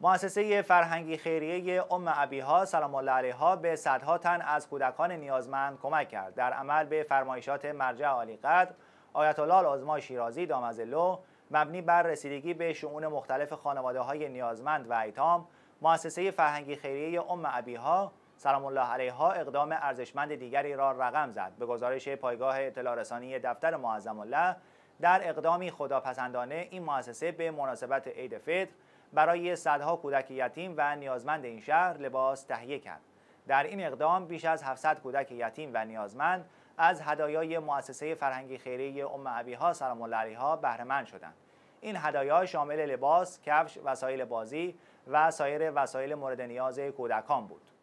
مؤسسه فرهنگی خیریه ام ها سلام الله علیها به صدها تن از کودکان نیازمند کمک کرد در عمل به فرمایشات مرجع عالی قدر آیت الله عظما شیرازی دامزلو مبنی بر رسیدگی به شؤون مختلف خانواده های نیازمند و ایتام مؤسسه فرهنگی خیریه ام ها سلام الله علیها اقدام ارزشمند دیگری را رقم زد به گزارش پایگاه اطلاع رسانی دفتر معظم الله در اقدامی خداپسندانه این مؤسسه به مناسبت عید فطر برای صدها کودک یتیم و نیازمند این شهر لباس تهیه کرد در این اقدام بیش از 700 کودک یتیم و نیازمند از هدایای مؤسسه فرهنگی خیریه ام ابیها سلام الله علیها بهرهمند شدند این هدایا شامل لباس، کفش، وسایل بازی و سایر وسایل مورد نیاز کودکان بود.